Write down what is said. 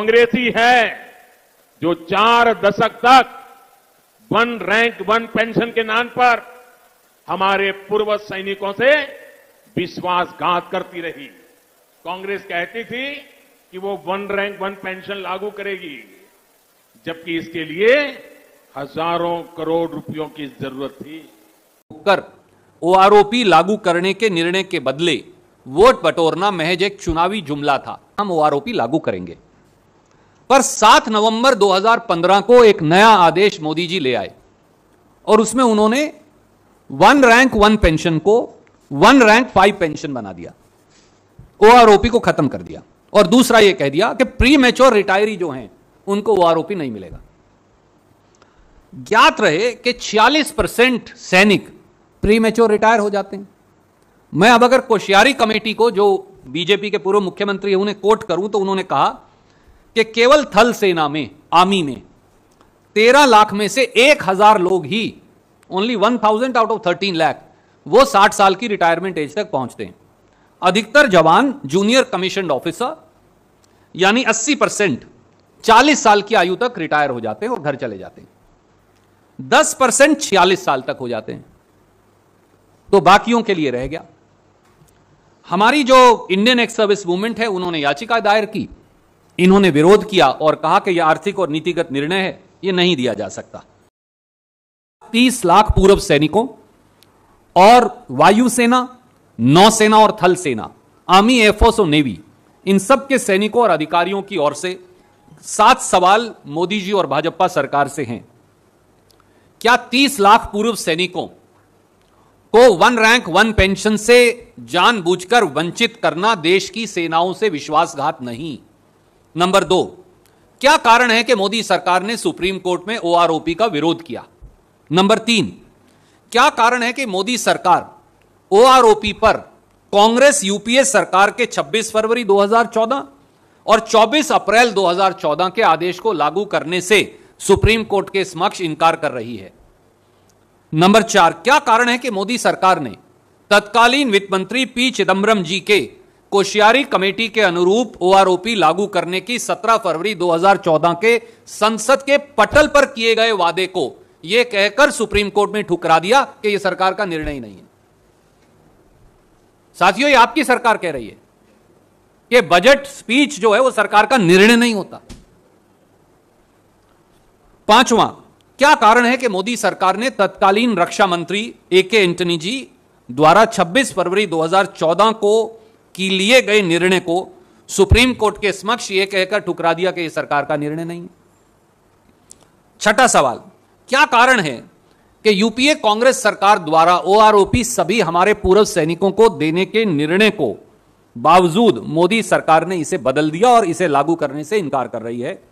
कांग्रेस ही है जो चार दशक तक वन रैंक वन पेंशन के नाम पर हमारे पूर्व सैनिकों से विश्वासघात करती रही कांग्रेस कहती थी कि वो वन रैंक वन पेंशन लागू करेगी जबकि इसके लिए हजारों करोड़ रुपयों की जरूरत थी कर ओआरओपी लागू करने के निर्णय के बदले वोट बटोरना महज एक चुनावी जुमला था हम ओआरओपी लागू करेंगे पर 7 नवंबर 2015 को एक नया आदेश मोदी जी ले आए और उसमें उन्होंने वन रैंक वन पेंशन को वन रैंक फाइव पेंशन बना दिया ओ ओआरओपी को खत्म कर दिया और दूसरा यह कह दिया कि प्री मेच्योर रिटायरी जो हैं उनको ओ ओआरओपी नहीं मिलेगा ज्ञात रहे कि 46 परसेंट सैनिक प्री मेच्योर रिटायर हो जाते हैं मैं अब अगर कोशियारी कमेटी को जो बीजेपी के पूर्व मुख्यमंत्री उन्हें कोट करूं तो उन्होंने कहा कि केवल थल सेना में आर्मी में तेरह लाख में से एक हजार लोग ही only one thousand out of thirteen lakh वो साठ साल की रिटायरमेंट एज तक पहुंचते हैं अधिकतर जवान जूनियर कमीशन ऑफिसर यानी 80 परसेंट चालीस साल की आयु तक रिटायर हो जाते हैं और घर चले जाते हैं दस परसेंट छियालीस साल तक हो जाते हैं तो बाकियों के लिए रह गया हमारी जो इंडियन एक्स सर्विस मूवमेंट है उन्होंने याचिका दायर की इन्होंने विरोध किया और कहा कि यह आर्थिक और नीतिगत निर्णय है यह नहीं दिया जा सकता तीस लाख पूर्व सैनिकों और वायुसेना नौसेना और थल सेना आर्मी एयरफोर्स और नेवी इन सब के सैनिकों और अधिकारियों की ओर से सात सवाल मोदी जी और भाजपा सरकार से हैं क्या तीस लाख पूर्व सैनिकों को वन रैंक वन पेंशन से जानबूझकर वंचित करना देश की सेनाओं से विश्वासघात नहीं नंबर दो क्या कारण है कि मोदी सरकार ने सुप्रीम कोर्ट में ओआरओपी का विरोध किया नंबर तीन क्या कारण है कि मोदी सरकार ओआरओपी पर कांग्रेस यूपीए सरकार के 26 फरवरी 2014 और 24 अप्रैल 2014 के आदेश को लागू करने से सुप्रीम कोर्ट के समक्ष इनकार कर रही है नंबर चार क्या कारण है कि मोदी सरकार ने तत्कालीन वित्त मंत्री पी चिदंबरम जी के कोशियारी कमेटी के अनुरूप ओआरओपी लागू करने की 17 फरवरी 2014 के संसद के पटल पर किए गए वादे को यह कहकर सुप्रीम कोर्ट में ठुकरा दिया कि यह सरकार का निर्णय नहीं है साथियों ये आपकी सरकार कह रही है कि बजट स्पीच जो है वो सरकार का निर्णय नहीं होता पांचवा क्या कारण है कि मोदी सरकार ने तत्कालीन रक्षा मंत्री ए के एंटनी जी द्वारा 26 फरवरी 2014 को कि लिए गए निर्णय को सुप्रीम कोर्ट के समक्ष यह कहकर ठुकरा दिया कि यह सरकार का निर्णय नहीं है छठा सवाल क्या कारण है कि यूपीए कांग्रेस सरकार द्वारा ओआरओपी सभी हमारे पूर्व सैनिकों को देने के निर्णय को बावजूद मोदी सरकार ने इसे बदल दिया और इसे लागू करने से इनकार कर रही है